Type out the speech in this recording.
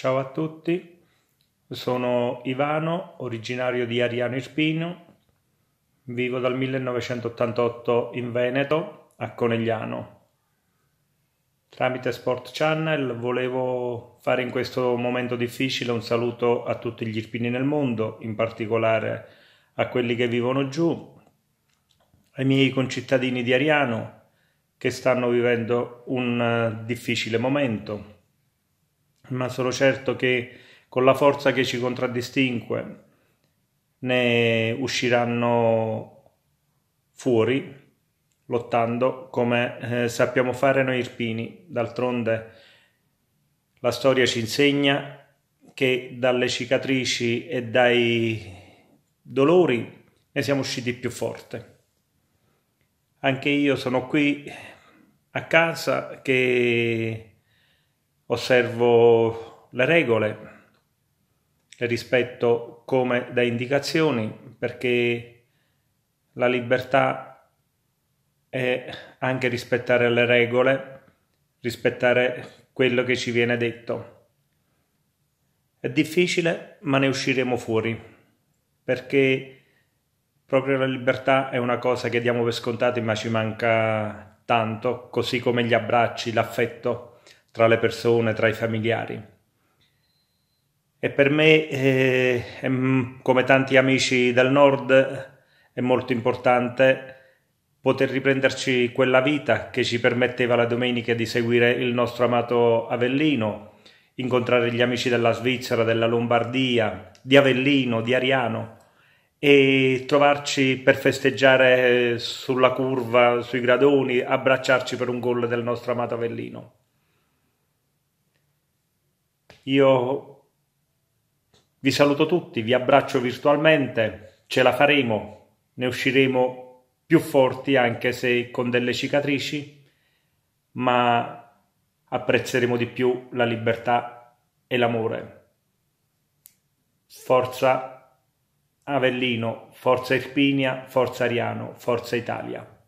Ciao a tutti, sono Ivano, originario di Ariano Irpino, vivo dal 1988 in Veneto, a Conegliano. Tramite Sport Channel volevo fare in questo momento difficile un saluto a tutti gli irpini nel mondo, in particolare a quelli che vivono giù, ai miei concittadini di Ariano che stanno vivendo un eh, difficile momento ma sono certo che con la forza che ci contraddistingue ne usciranno fuori lottando come eh, sappiamo fare noi irpini. D'altronde la storia ci insegna che dalle cicatrici e dai dolori ne siamo usciti più forte. Anche io sono qui a casa che osservo le regole, le rispetto come da indicazioni perché la libertà è anche rispettare le regole, rispettare quello che ci viene detto. È difficile, ma ne usciremo fuori, perché proprio la libertà è una cosa che diamo per scontati, ma ci manca tanto, così come gli abbracci, l'affetto tra le persone, tra i familiari. E per me, eh, come tanti amici del nord, è molto importante poter riprenderci quella vita che ci permetteva la domenica di seguire il nostro amato Avellino, incontrare gli amici della Svizzera, della Lombardia, di Avellino, di Ariano e trovarci per festeggiare sulla curva, sui gradoni, abbracciarci per un gol del nostro amato Avellino. Io vi saluto tutti, vi abbraccio virtualmente, ce la faremo, ne usciremo più forti anche se con delle cicatrici, ma apprezzeremo di più la libertà e l'amore. Forza Avellino, forza Irpinia, forza Ariano, forza Italia.